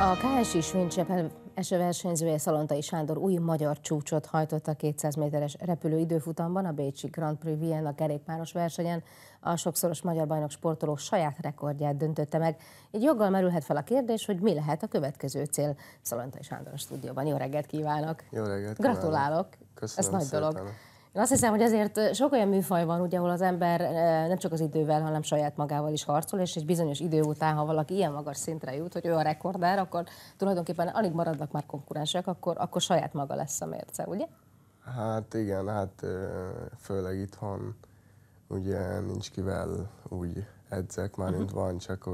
A KSI Svincsepel eső versenyzője Szalontai Sándor új magyar csúcsot hajtott a 200 méteres repülő időfutamban a Bécsi Grand Prix Vienna kerékpáros versenyen. A sokszoros magyar bajnok sportoló saját rekordját döntötte meg. Így joggal merülhet fel a kérdés, hogy mi lehet a következő cél. Szalontai Sándor a stúdióban. Jó reggelt kívánok! Jó reggelt kívánok. Gratulálok! Köszönöm Ez nagy szépen. dolog. Én azt hiszem, hogy azért sok olyan műfaj van, ugye, ahol az ember nem csak az idővel, hanem saját magával is harcol, és egy bizonyos idő után, ha valaki ilyen magas szintre jut, hogy ő a rekordár, akkor tulajdonképpen alig maradnak már konkurensek, akkor, akkor saját maga lesz a mérce, ugye? Hát igen, hát főleg itthon ugye nincs kivel úgy edzek, már mint mhm. van, csak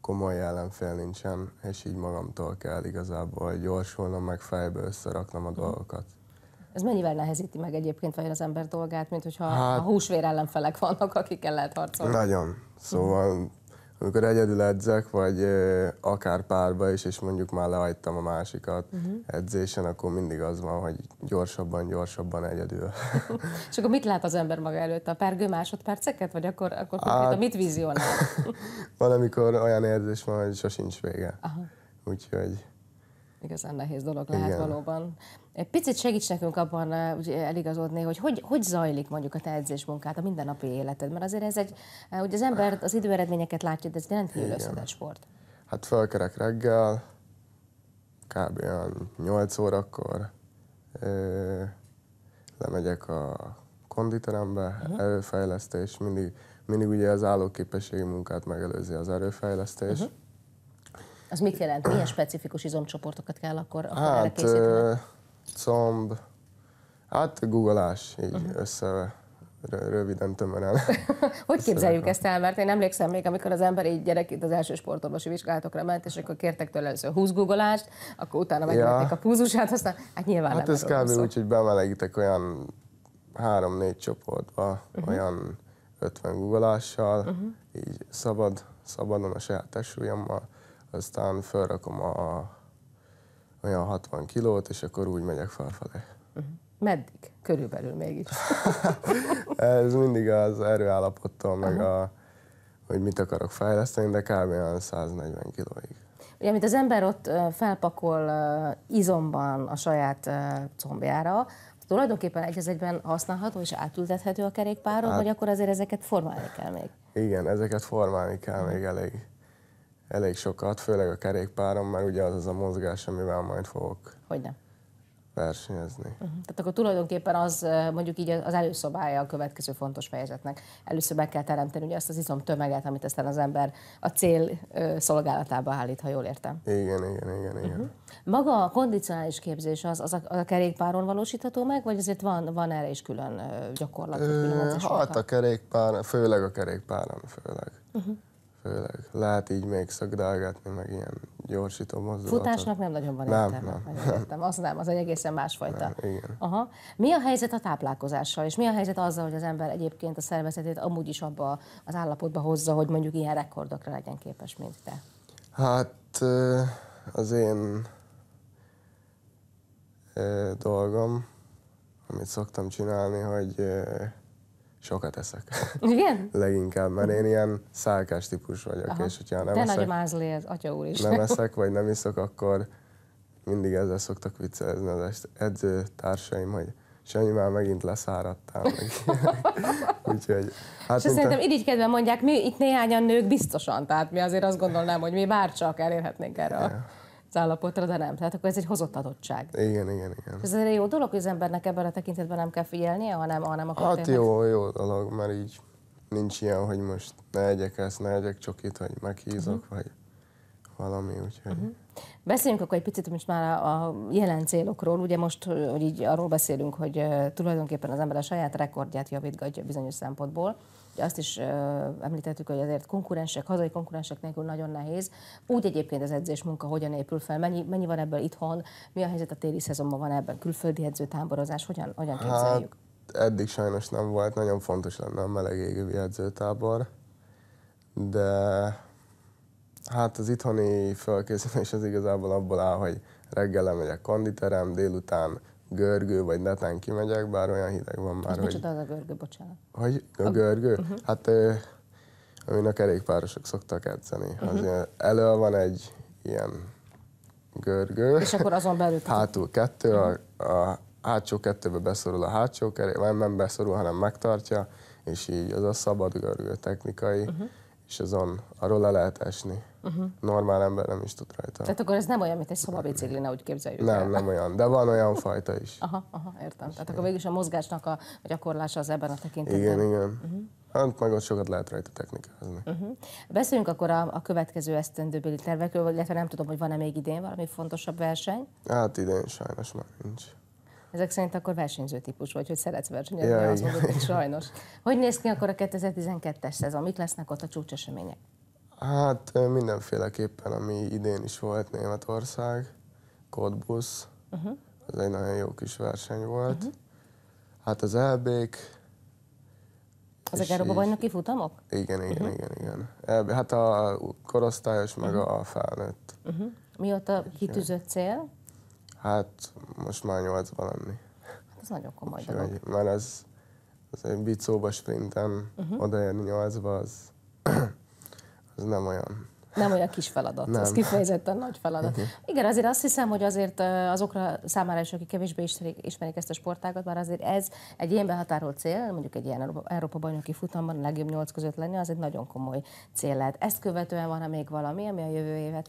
komoly ellenfél nincsen, és így magamtól kell igazából gyorsulnom, meg fejbe összeraknom a mhm. dolgokat. Ez mennyivel nehezíti meg egyébként vagy az ember dolgát, mint hogyha hát, a húsvér ellenfelek vannak, akikkel lehet harcolni? Nagyon. Szóval amikor egyedül edzek, vagy akár párba is, és mondjuk már lehagytam a másikat uh-huh. edzésen, akkor mindig az van, hogy gyorsabban, gyorsabban egyedül. és akkor mit lát az ember maga előtt? A pergő másodperceket? Vagy akkor, akkor konkrétan hát, mit vizionál? valamikor olyan érzés van, hogy sosincs vége. Aha. Úgyhogy igazán nehéz dolog lehet Igen. valóban. Egy picit segíts nekünk abban eh, eligazodni, hogy, hogy hogy zajlik mondjuk a te edzésmunkát, a mindennapi életed, mert azért ez egy, eh, ugye az ember az időeredményeket látja, de ez rendkívül összetett sport. Hát fölkerek reggel, kb. 8 órakor, eh, lemegyek a konditerembe, uh-huh. erőfejlesztés, mindig, mindig ugye az állóképességi munkát megelőzi az erőfejlesztés, uh-huh. Az mit jelent? Milyen specifikus izomcsoportokat kell akkor, akkor hát, erre készíteni? comb, hát googleás, így uh-huh. össze röviden tömören. El. hogy képzeljük ezt el? Mert én emlékszem még, amikor az ember így gyerekként az első sportorvosi vizsgálatokra ment, és akkor kértek tőle először 20 guggolást, akkor utána megvették ja. a púzusát, aztán hát nyilván hát nem ez kb. úgy, hogy bemelegítek olyan három-négy csoportba, uh-huh. olyan 50 guggolással, uh-huh. Mhm. így szabad, szabadon a saját testsúlyommal, aztán felrakom a olyan 60 kilót, és akkor úgy megyek felfelé. Uh-huh. Meddig? Körülbelül mégis. Ez mindig az erőállapottól, meg uh-huh. a, hogy mit akarok fejleszteni, de kb. 140 kilóig. Ugye, amit az ember ott felpakol izomban a saját combjára, tulajdonképpen egy az egyben használható és átültethető a kerékpáron, hát, vagy akkor azért ezeket formálni kell még? Igen, ezeket formálni kell mhm. még elég elég sokat, főleg a kerékpárom, mert ugye az az a mozgás, amivel majd fogok Hogyne. versenyezni. Uh-huh. Tehát akkor tulajdonképpen az mondjuk így az előszobája a következő fontos fejezetnek. Először meg kell teremteni ugye azt az izom tömeget, amit aztán az ember a cél szolgálatába állít, ha jól értem. Igen, igen, igen, igen. Uh-huh. Maga a kondicionális képzés az, az, a, az a kerékpáron valósítható meg, vagy azért van, van erre is külön gyakorlat? hát a kerékpár, főleg a kerékpáron, főleg. Uh-huh főleg. Lehet így még szakdálgatni, meg ilyen gyorsító mozdulatot. Futásnak nem nagyon van értelme. Nem, nem. Értem. Az nem, az egy egészen másfajta. Nem, igen. Aha. Mi a helyzet a táplálkozással, és mi a helyzet azzal, hogy az ember egyébként a szervezetét amúgy is abba az állapotba hozza, hogy mondjuk ilyen rekordokra legyen képes, mint te? Hát az én dolgom, amit szoktam csinálni, hogy Sokat eszek. Igen? Leginkább, mert én ilyen szálkás típus vagyok, Aha. és hogyha nem De eszek, nagy mázli ez, atya úr is. Nem eszek, vagy nem iszok, akkor mindig ezzel szoktak viccelni az edző társaim, hogy Sanyi már megint leszáradtál. Meg. Úgyhogy, hát És szerintem te... irigykedve mondják, mi itt néhányan nők biztosan, tehát mi azért azt gondolnám, hogy mi bárcsak elérhetnénk erre. Yeah az állapotra, de nem. Tehát akkor ez egy hozott adottság. Igen, igen, igen. Ez egy jó dolog, hogy az embernek ebben a tekintetben nem kell figyelnie, hanem, hanem akkor Hát tényleg... jó, jó dolog, mert így nincs ilyen, hogy most ne egyek ezt, ne egyek itt vagy meghízok, uh-huh. vagy valami, úgyhogy... Uh-huh. Beszéljünk akkor egy picit most már a, jelen célokról. Ugye most, hogy így arról beszélünk, hogy tulajdonképpen az ember a saját rekordját javítgatja bizonyos szempontból. Ugye azt is említettük, hogy azért konkurensek, hazai konkurensek nélkül nagyon nehéz. Úgy egyébként az edzés munka hogyan épül fel, mennyi, mennyi van ebből itthon, mi a helyzet a téli szezonban, van ebben külföldi edzőtáborozás, hogyan, hogyan képzeljük? Hát, eddig sajnos nem volt, nagyon fontos lenne a meleg égővi edzőtábor, de hát az itthoni felkészülés az igazából abból áll, hogy reggel megyek konditerem, délután görgő vagy netán kimegyek, bár olyan hideg van már. Ez hogy... micsoda az a görgő, bocsánat? Hogy a görgő? Uh-huh. Hát amin a kerékpárosok szoktak edzeni. Uh-huh. Az elő van egy ilyen görgő. És akkor azon belül? Hátul kettő, uh-huh. a, mhm. a hátsó kettőbe beszorul a hátsó kerék, nem, nem beszorul, hanem megtartja, és így az a szabad görgő technikai. Uh-huh és azon arról le lehet esni. Uh-huh. Normál ember nem is tud rajta. Tehát akkor ez nem olyan, mint egy szobabiciklina, úgy képzeljük Nem, el. nem olyan, de van olyan fajta is. Aha, aha értem. Tehát akkor végülis a mozgásnak a gyakorlása az ebben a tekintetben. Igen, igen. Uh-huh. Hát meg ott sokat lehet rajta technikázni. Uh-huh. Beszéljünk akkor a, a következő esztendőbeli tervekről, illetve nem tudom, hogy van-e még idén valami fontosabb verseny? Hát idén sajnos már nincs. Ezek szerint akkor versenyző típus vagy, hogy szeretsz versenyezni, ja, azt mondod, hogy sajnos. Hogy néz ki akkor a 2012-es szezon? Mik lesznek ott a csúcsesemények? Hát mindenféleképpen, ami idén is volt Németország, Kodbusz, uh-huh. az egy nagyon jó kis verseny volt. Uh-huh. Hát az Elbék. Ezek Európa bajnoki futamok? Igen, igen, uh-huh. igen, igen. Elb- hát a korosztályos, uh-huh. a felnőtt. Uh-huh. Mi ott a kitűzött cél? Hát most már 80 annyi. Hát ez nagyon komoly dolog. Mert ez, ez egy bicóba sprinten, uh-huh. Mhm. odaérni nyolcba az, az nem olyan nem olyan kis feladat, nem. ez kifejezetten nagy feladat. Uh-huh. Igen, azért azt hiszem, hogy azért azokra számára is, akik kevésbé ismerik ezt a sportágat, már azért ez egy ilyen behatárolt cél, mondjuk egy ilyen Európa bajnoki futamban a legjobb nyolc között lenni, az egy nagyon komoly cél lehet. Ezt követően van-e még valami, ami a jövő évet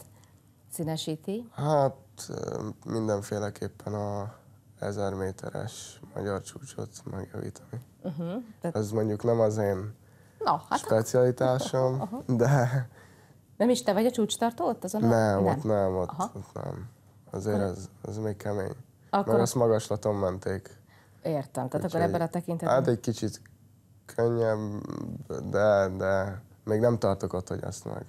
színesíti? Hát ott mindenféleképpen a 1000 méteres magyar csúcsot megjavítani. Uh-huh. Ez mondjuk nem az én Na, hát specialitásom, akkor... de... Nem is te vagy a csúcstartó ott azon? Nem, nem. ott nem, ott, Aha. ott nem. Azért akkor... ez, ez még kemény. Akkor... Mert azt magaslaton menték. Értem, tehát akkor ebben a tekintetben... Hát egy kicsit könnyebb, de, de még nem tartok ott, hogy azt meg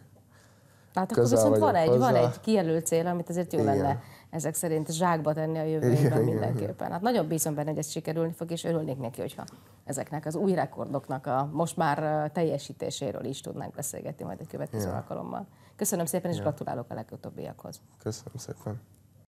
Hát akkor viszont van egy, hozzá. van egy kijelölt cél, amit azért jó igen. lenne ezek szerint zsákba tenni a jövőben igen, mindenképpen. Igen. Hát nagyon bízom benne, hogy ez sikerülni fog, és örülnék neki, hogyha ezeknek az új rekordoknak a most már teljesítéséről is tudnánk beszélgetni majd egy következő igen. alkalommal. Köszönöm szépen, és igen. gratulálok a legutóbbiakhoz. Köszönöm szépen.